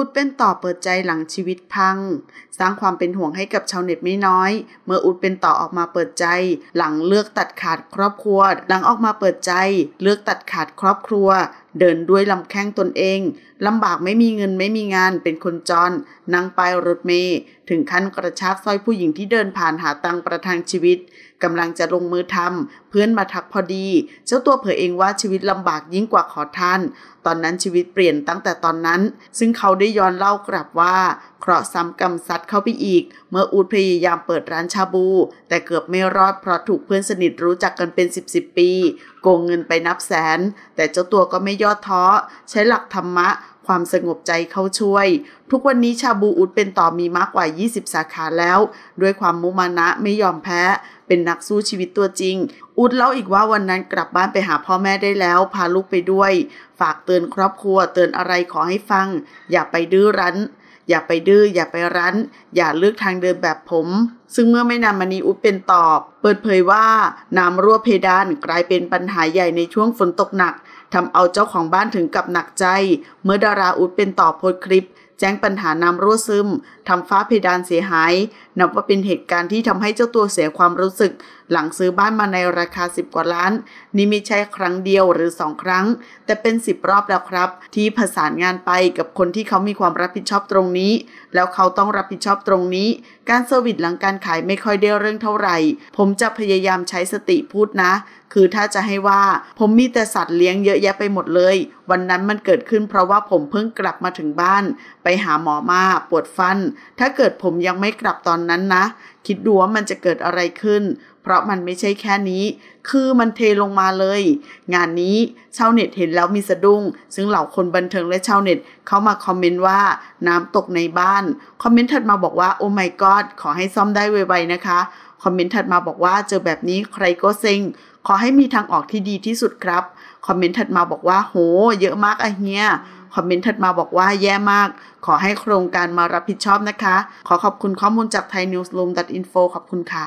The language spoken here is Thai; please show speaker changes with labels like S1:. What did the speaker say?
S1: ูดเป็นต่อเปิดใจหลังชีวิตพัง สร้างความเป็นห่วงให้กับชาวเน็ตไม่น้อย เมื่ออูดเป็นต่อออกมาเปิดใจ หลังเลือกตัดขาดครอบครัวหลังออกมาเปิดใจเลือกตัดขาดครอบครัวเดินด้วยลำแข้งตนเอง ลำบากไม่มีเงินไม่มีงาน เป็นคนจอนั่งไปรถเมย์ถึงขั้นกระชากสร้อยผู้หญิงที่เดินผ่านหาตังประทังชีวิต กำลังจะลงมือทำ เพื่อนมาทักพอดี เจ้าตัวเผยเองว่าชีวิตลำบากยิ่งกว่าขอทาน ตอนนั้นชีวิตเปลี่ยนตั้งแต่ตอนนั้น ซึ่งเขาได้ย้อนเล่ากลับว่าเคราะห์ซ้ำกรรมซัดเข้าไปอีก เมื่ออูดพยายามเปิดร้านชาบู แต่เกือบไม่รอดเพราะถูกเพื่อนสนิทรู้จักกันเป็น 10บสปี โกงเงินไปนับแสน แต่เจ้าตัวก็ไม่ย่อท้อใช้หลักธรรมะความสงบใจเข้าช่วย ทุกวันนี้ชาบูอุดเป็นต่อมีมากกว่า 20 สาขาแล้ว ด้วยความมุมานะไม่ยอมแพ้ เป็นนักสู้ชีวิตตัวจริงอุดเล่าอีกว่าวันนั้นกลับบ้านไปหาพ่อแม่ได้แล้ว พาลูกไปด้วย ฝากเตือนครอบครัวเตือนอะไรขอให้ฟัง อย่าไปดื้อรั้นอย่าไปดื้อ อย่าไปรั้น อย่าเลือกทางเดินแบบผม ซึ่งเมื่อไม่นานมานี้อุ๊บเป็นตอบ เปิดเผยว่าน้ำรั่วเพดานกลายเป็นปัญหาใหญ่ในช่วงฝนตกหนักทำเอาเจ้าของบ้านถึงกับหนักใจ เมื่อดาราอุ๊บเป็นตอบโพสคลิปแจ้งปัญหาน้ำรั่วซึมทำฟ้าเพดานเสียหายนับว่าเป็นเหตุการณ์ที่ทำให้เจ้าตัวเสียความรู้สึก หลังซื้อบ้านมาในราคา10กว่าล้านนี่ไม่ใช่ครั้งเดียวหรือ2ครั้ง แต่เป็น 10 รอบแล้วครับ ที่ผสานงานไปกับคนที่เขามีความรับผิดชอบตรงนี้ แล้วเขาต้องรับผิดชอบตรงนี้ การเซอร์วิสหลังการขายไม่ค่อยได้เรื่องเท่าไหร่ ผมจะพยายามใช้สติพูดนะ คือถ้าจะให้ว่า ผมมีแต่สัตว์เลี้ยงเยอะแยะไปหมดเลยวันนั้นมันเกิดขึ้นเพราะว่าผมเพิ่งกลับมาถึงบ้าน ไปหาหมอมาปวดฟัน ถ้าเกิดผมยังไม่กลับตอนนั้นนะ คิดดูว่ามันจะเกิดอะไรขึ้น เพราะมันไม่ใช่แค่นี้ คือมันเทลงมาเลย งานนี้ชาวเน็ตเห็นแล้วมีสะดุ้ง ซึ่งเหล่าคนบันเทิงและชาวเน็ต เข้ามาคอมเมนต์ว่า น้ำตกในบ้านคอมเมนต์ถัดมาบอกว่าโอ้ไม่กอดขอให้ซ่อมได้ไวๆนะคะคอมเมนต์ถัดมาบอกว่าเจอแบบนี้ใครก็เซ็ง ขอให้มีทางออกที่ดีที่สุดครับ คอมเมนต์ถัดมาบอกว่าโหเยอะมากไอเฮียคอมเมนต์ถัดมาบอกว่าแย่มาก ขอให้โครงการมารับผิดชอบนะคะ ขอขอบคุณข้อมูลจาก thaiNewsroom.info ขอบคุณค่ะ